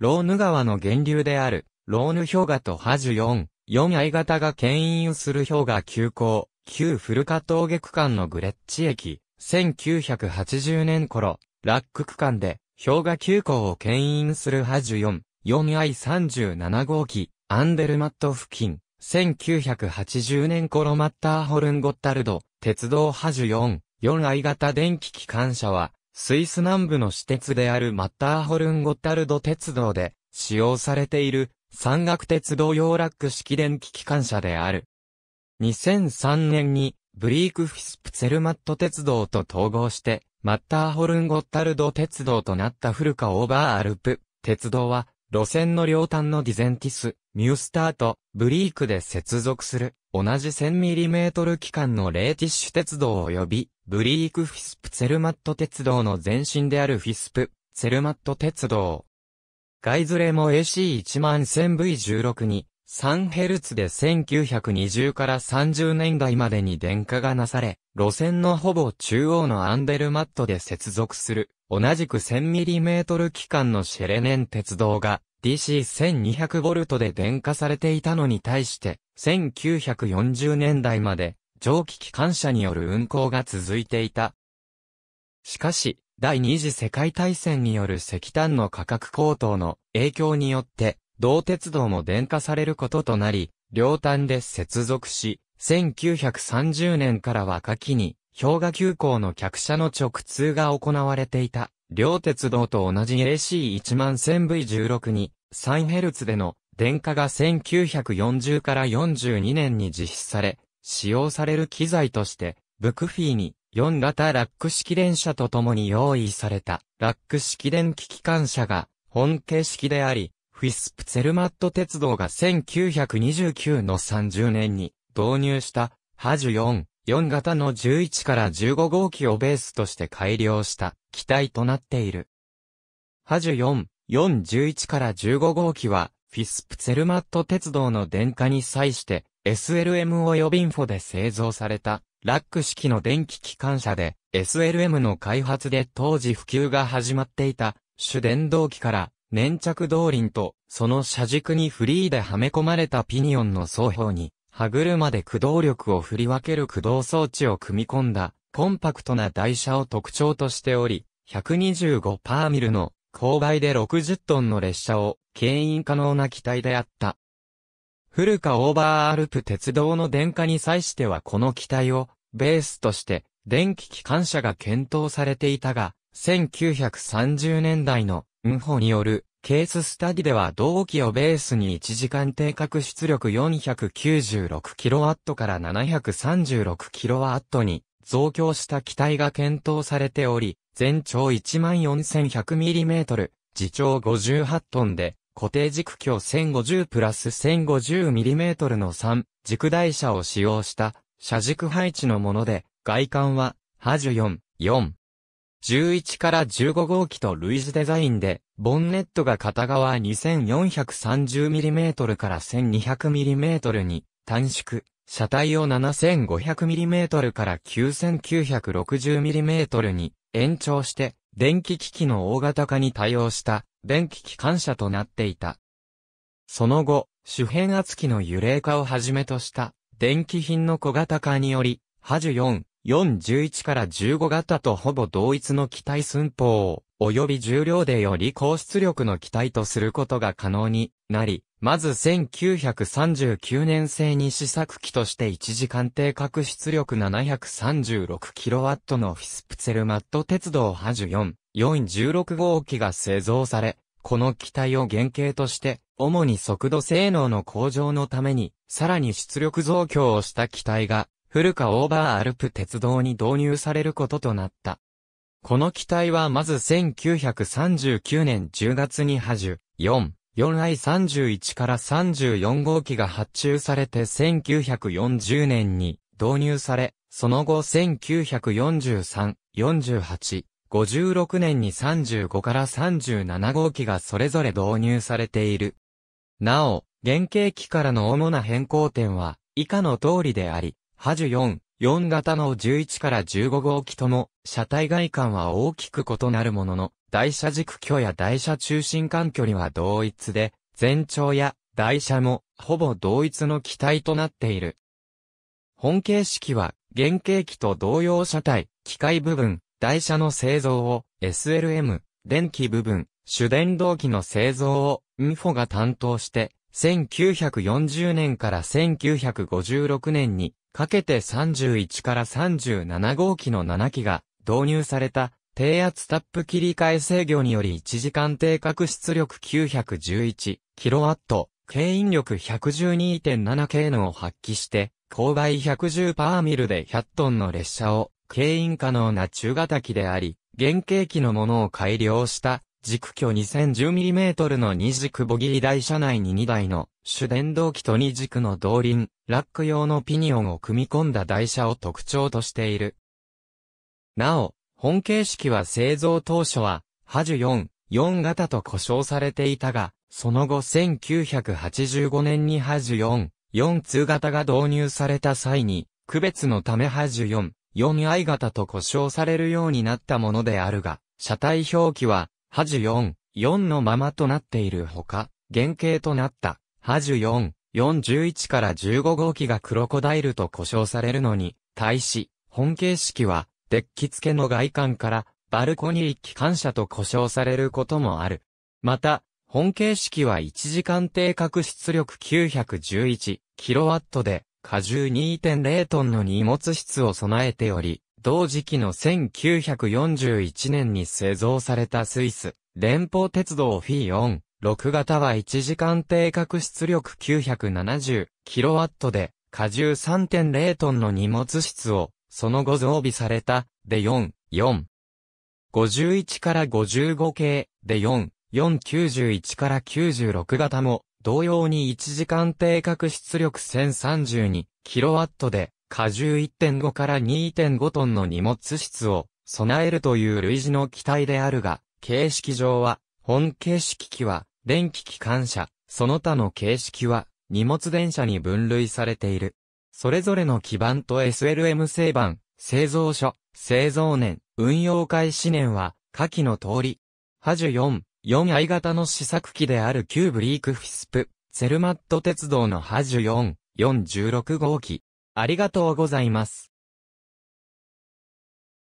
ローヌ川の源流である、ローヌ氷河とハジュ4、4相型が牽引する氷河急行、旧古河峠区間のグレッチ駅、1980年頃、ラック区間で、氷河急行を牽引するハジュ4、4i37 号機、アンデルマット付近、1980年頃マッターホルンゴッタルド、鉄道ハジュ4、4i 型電気機関車は、スイス南部の私鉄であるマッターホルンゴッタルド鉄道で使用されている山岳鉄道用ラック式電気機関車である。2003年にブリークフィスプツェルマット鉄道と統合してマッターホルンゴッタルド鉄道となったフルカオーバーアルプ鉄道は路線の両端のディゼンティス、ミュースターとブリークで接続する、同じ 1000mm 機関のレーティッシュ鉄道及び、ブリークフィスプツェルマット鉄道の前身であるフィスプ、ツェルマット鉄道。ガイズレも AC11000V16 に、3Hz で1920から30年代までに電化がなされ、路線のほぼ中央のアンデルマットで接続する、同じく 1000mm 機関のシェレネン鉄道が、DC1200V で電化されていたのに対して、1940年代まで蒸気機関車による運行が続いていた。しかし、第二次世界大戦による石炭の価格高騰の影響によって、同鉄道も電化されることとなり、両端で接続し、1930年からは夏季に、氷河急行の客車の直通が行われていた。両鉄道と同じ AC11000V16 に 3Hz での電化が1940から42年に実施され、使用される機材として、ブクフィーに4型ラック式電車と共に用意されたラック式電気機関車が本形式であり、フィスプツェルマット鉄道が1929の30年に導入したハジュ4、4型の11から15号機をベースとして改良した機体となっている。ハジュ4、411から15号機は、フィスプツェルマット鉄道の電化に際して、SLM 及びインフォで製造された、ラック式の電気機関車で、SLM の開発で当時普及が始まっていた、主電動機から粘着動輪と、その車軸にフリーではめ込まれたピニオンの双方に、歯車で駆動力を振り分ける駆動装置を組み込んだ、コンパクトな台車を特徴としており、125パーミルの勾配で60トンの列車を牽引可能な機体であった。古かオーバーアルプ鉄道の電化に際してはこの機体をベースとして電気機関車が検討されていたが、1930年代の運法によるケーススタディでは同期をベースに1時間定格出力 496kW から 736kW に増強した機体が検討されており、全長 14100mm、自長58トンで、固定軸距1050プラス 1050mm の3軸台車を使用した車軸配置のもので、外観は、ハジュ4、4。11から15号機と類似デザインで、ボンネットが片側 2430mm から 1200mm に短縮、車体を 7500mm から 9960mm に延長して電気機器の大型化に対応した電気機関車となっていた。その後、主変圧器の揺れ化をはじめとした電気品の小型化により、ハジュ4、411から15型とほぼ同一の機体寸法を及び重量でより高出力の機体とすることが可能になり、まず1939年製に試作機として一時間定格出力 736kW のフィスプツェルマット鉄道ハジュ4、416号機が製造され、この機体を原型として、主に速度性能の向上のために、さらに出力増強をした機体が、古川オーバーアルプ鉄道に導入されることとなった。この機体はまず1939年10月にハジュ、4、4i31 から34号機が発注されて1940年に導入され、その後1943、48、56年に35から37号機がそれぞれ導入されている。なお、原型機からの主な変更点は以下の通りであり、ハジュ4型の11から15号機とも、車体外観は大きく異なるものの、台車軸距や台車中心間距離は同一で、全長や台車もほぼ同一の機体となっている。本形式は原型機と同様車体、機械部分、台車の製造を SLM、電気部分、主電動機の製造をインフォが担当して、1940年から1956年にかけて31から37号機の7機が導入された低圧タップ切り替え制御により1時間定格出力 911kW、牽引力 112.7K のを発揮して、勾配110パーミルで100トンの列車を、牽引可能な中型機であり、原型機のものを改良した軸距 2010mm の二軸ボギー台車内に2台の主電動機と二軸の動輪、ラック用のピニオンを組み込んだ台車を特徴としている。なお、本形式は製造当初は、ハジュ4、4型と呼称されていたが、その後1985年にハジュ4、4通型が導入された際に、区別のためハジュ4、4i 型と呼称されるようになったものであるが、車体表記は、ハジ4、4のままとなっているほか、原型となった、ハジ4、411から15号機がクロコダイルと呼称されるのに、対し、本形式は、デッキ付けの外観から、バルコニー機関車と呼称されることもある。また、本形式は1時間定格出力 911kW で、荷重2.0トンの荷物室を備えており、同時期の1941年に製造されたスイス、連邦鉄道フィーオン、6型は1時間定格出力 970kW で、荷重3.0トンの荷物室を、その後増備された、で4、4。51から55系、で4、491から96型も、同様に1時間定格出力 1032kW で、荷重1.5から2.5トンの荷物室を備えるという類似の機体であるが、形式上は、本形式機は、電気機関車、その他の形式は、荷物電車に分類されている。それぞれの基板と SLM 製版、製造所、製造年、運用開始年は、下記の通り。ハジュ4、4i 型の試作機であるキューブリークフィスプ、ゼルマット鉄道のハジュ4、416号機、ありがとうございます。